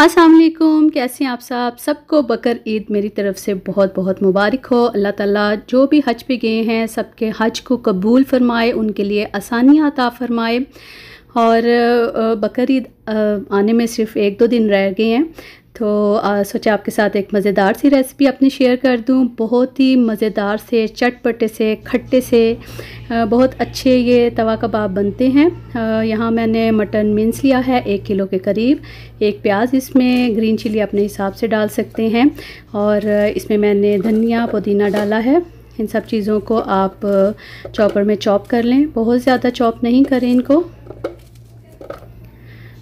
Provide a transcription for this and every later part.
अस्सलाम कैसे हैं आप साहब सबको बकर ईद मेरी तरफ से बहुत बहुत मुबारक हो अल्लाह ताला जो भी हज पे गए हैं सबके हज को कबूल फरमाए उनके लिए आसानियाँ अता फरमाए और बकर ईद आने में सिर्फ़ एक दो दिन रह गए हैं तो आ, सोचा आपके साथ एक मज़ेदार सी रेसिपी अपनी शेयर कर दूं बहुत ही मज़ेदार से चटपटे से खट्टे से आ, बहुत अच्छे ये तवा कबाब बनते हैं यहाँ मैंने मटन मिन्स लिया है एक किलो के करीब एक प्याज इसमें ग्रीन चिली अपने हिसाब से डाल सकते हैं और इसमें मैंने धनिया पुदीना डाला है इन सब चीज़ों को आप चॉपर में चॉप कर लें बहुत ज़्यादा चॉप नहीं करें इनको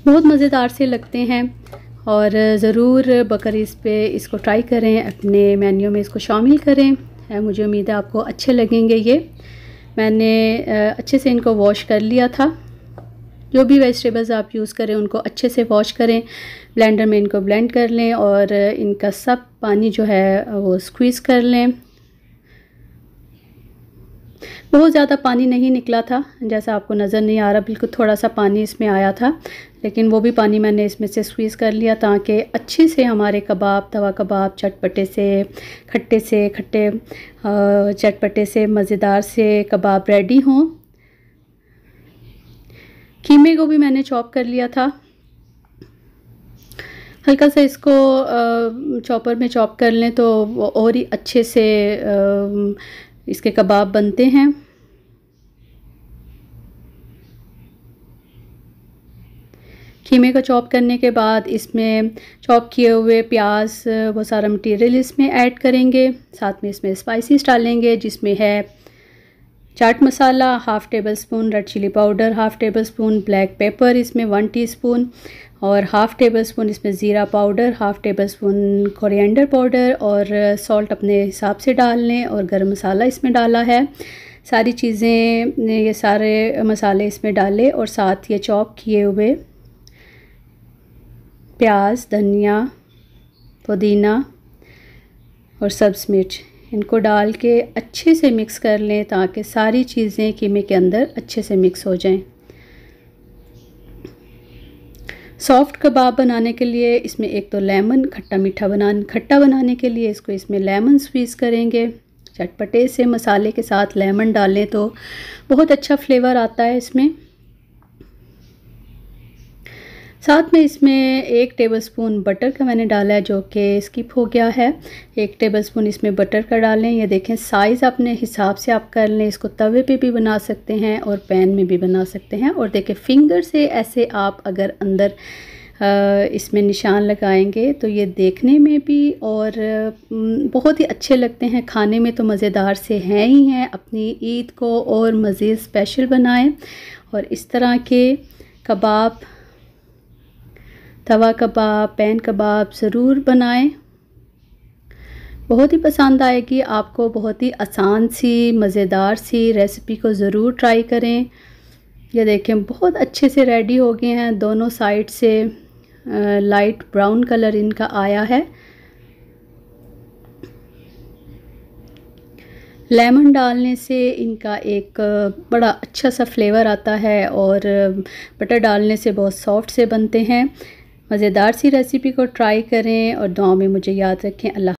बहुत मज़ेदार से लगते हैं और ज़रूर इस पे इसको ट्राई करें अपने मेन्यू में इसको शामिल करें मुझे उम्मीद है आपको अच्छे लगेंगे ये मैंने अच्छे से इनको वॉश कर लिया था जो भी वेजिटेबल्स आप यूज़ करें उनको अच्छे से वॉश करें ब्लेंडर में इनको ब्लेंड कर लें और इनका सब पानी जो है वो स्क्वीज़ कर लें बहुत ज़्यादा पानी नहीं निकला था जैसा आपको नज़र नहीं आ रहा बिल्कुल थोड़ा सा पानी इसमें आया था लेकिन वो भी पानी मैंने इसमें से स्वीज़ कर लिया ताकि अच्छे से हमारे कबाब तवा कबाब चटपटे से खट्टे से खट्टे चटपटे से मज़ेदार से कबाब रेडी हों खीमे को भी मैंने चॉप कर लिया था हल्का सा इसको चॉपर में चॉप कर लें तो और ही अच्छे से इसके कबाब बनते हैं खीमे को चॉप करने के बाद इसमें चॉप किए हुए प्याज वो सारा मटेरियल इसमें ऐड करेंगे साथ में इसमें स्पाइसेस डालेंगे जिसमें है chaat masala half tablespoon red chili powder half tablespoon black pepper इसमें वन टीस्पून और हाफ़ टेबल स्पून इसमें ज़ीरा powder half tablespoon coriander powder और सॉल्ट अपने हिसाब से डाल लें और गर्म मसाला इसमें डाला है सारी चीज़ें ये सारे मसाले इसमें डाले और साथ ये चॉप किए हुए प्याज धनिया पुदीना और सब्ज़ मिर्च इनको डाल के अच्छे से मिक्स कर लें ताकि सारी चीज़ें कीमे के अंदर अच्छे से मिक्स हो जाएं सॉफ्ट कबाब बनाने के लिए इसमें एक तो लेमन खट्टा मीठा बना खट्टा बनाने के लिए इसको इसमें लेमन स्वीज़ करेंगे चटपटे से मसाले के साथ लेमन डालें तो बहुत अच्छा फ्लेवर आता है इसमें साथ में इसमें एक टेबलस्पून बटर का मैंने डाला है जो कि स्किप हो गया है एक टेबलस्पून इसमें बटर का डालें ये देखें साइज़ अपने हिसाब से आप कर लें इसको तवे पे भी बना सकते हैं और पैन में भी बना सकते हैं और देखें फिंगर से ऐसे आप अगर अंदर इसमें निशान लगाएंगे तो ये देखने में भी और बहुत ही अच्छे लगते हैं खाने में तो मज़ेदार से हैं ही हैं अपनी ईद को और मज़ीद स्पेशल बनाएं और इस तरह के कबाब तवा कबाब पैन कबाब ज़रूर बनाएं बहुत ही पसंद आएगी आपको बहुत ही आसान सी मज़ेदार सी रेसिपी को ज़रूर ट्राई करें ये देखें बहुत अच्छे से रेडी हो गए हैं दोनों साइड से लाइट ब्राउन कलर इनका आया है लेमन डालने से इनका एक बड़ा अच्छा सा फ्लेवर आता है और बटर डालने से बहुत सॉफ्ट से बनते हैं मज़ेदार सी रेसिपी को ट्राई करें और दुआ में मुझे याद रखें अल्लाह